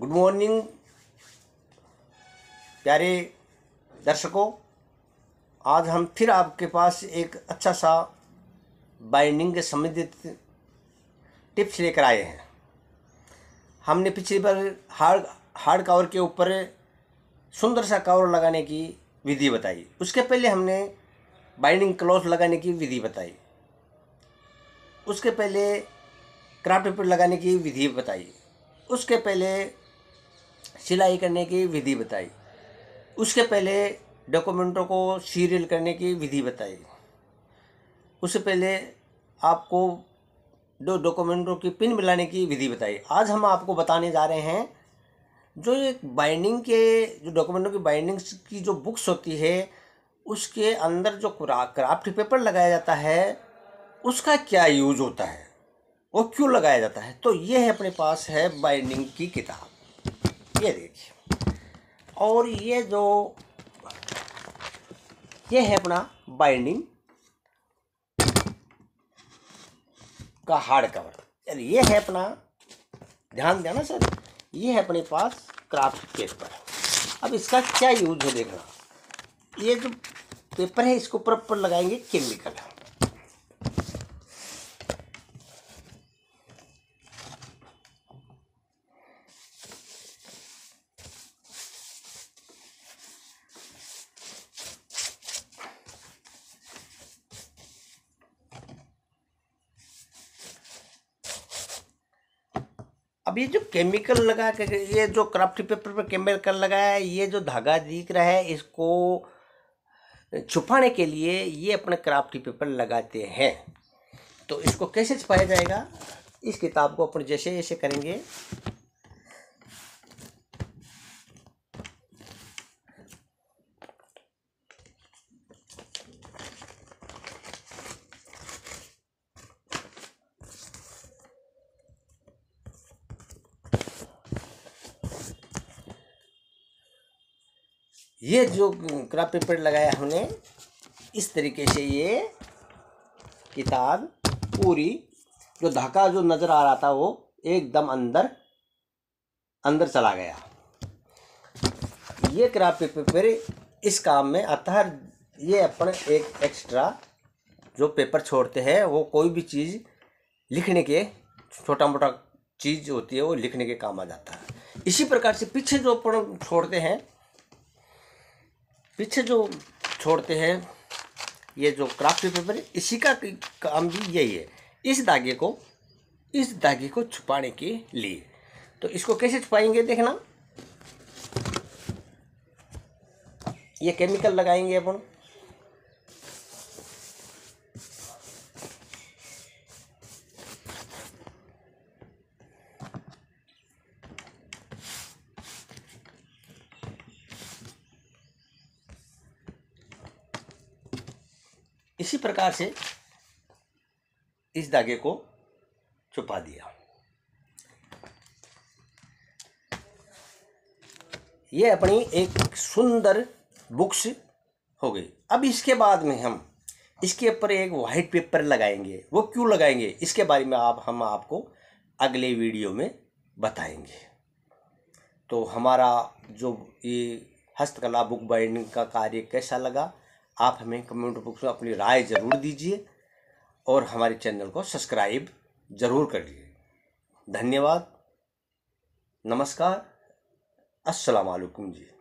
good morning प्यारे दर्शकों आज हम फिर आपके पास एक अच्छा सा बाइंडिंग के संबंधित टिप्स लेकर आए हैं हमने पिछली बार हार्ड हार्ड कवर के ऊपर सुंदर सा कवर लगाने की विधि बताई उसके पहले हमने बाइंडिंग क्लॉथ लगाने की विधि बताई उसके पहले क्राफ्ट पेपर लगाने की विधि बताई उसके पहले सिलाई करने की विधि बताई उसके पहले डॉक्यूमेंटों को सीरियल करने की विधि बताई उससे पहले आपको दो डॉक्यूमेंटों की पिन मिलाने की विधि बताई आज हम आपको बताने जा रहे हैं जो एक बाइंडिंग के जो डॉक्यूमेंटों की बाइंडिंग्स की जो बुक्स होती है उसके अंदर जो क्राफ्ट पेपर लगाया जाता है उसका क्या यूज होता है वो क्यों लगाया जाता है तो ये है अपने पास है बाइंडिंग की किताब ये देखिए और ये जो ये है अपना बाइंडिंग का हार्ड कवर चलिए ये है अपना ध्यान देना सर ये है अपने पास क्राफ्ट पेपर अब इसका क्या यूज है देखना ये जो पेपर है इसको ऊपर ऊपर लगाएंगे केमिकल है अब ये जो केमिकल लगा के ये जो क्राफ्ट पेपर पर केमिकल लगाया है ये जो धागा दिख रहा है इसको छुपाने के लिए ये अपने क्राफ्ट पेपर लगाते हैं तो इसको कैसे छुपाया जाएगा इस किताब को अपन जैसे जैसे करेंगे ये जो क्राफ्ट पेपर लगाया हमने इस तरीके से ये किताब पूरी जो धाका जो नज़र आ रहा था वो एकदम अंदर अंदर चला गया ये क्राफ्ट पेपर इस काम में आता है ये अपन एक एक्स्ट्रा जो पेपर छोड़ते हैं वो कोई भी चीज़ लिखने के छोटा मोटा चीज़ होती है वो लिखने के काम आ जाता है इसी प्रकार से पीछे जो अपन छोड़ते हैं पीछे जो छोड़ते हैं ये जो क्राफ्ट पेपर है इसी का काम भी यही है इस धागे को इस धागे को छुपाने के लिए तो इसको कैसे छुपाएंगे देखना ये केमिकल लगाएंगे अपन इसी प्रकार से इस धागे को छुपा दिया ये अपनी एक सुंदर बुक्स हो गई अब इसके बाद में हम इसके ऊपर एक वाइट पेपर लगाएंगे वो क्यों लगाएंगे इसके बारे में आप हम आपको अगले वीडियो में बताएंगे तो हमारा जो ये हस्तकला बुक बाइंडिंग का कार्य कैसा लगा आप हमें कमेंट बॉक्स में अपनी राय ज़रूर दीजिए और हमारे चैनल को सब्सक्राइब ज़रूर कर लीजिए धन्यवाद नमस्कार अस्सलाम वालेकुम जी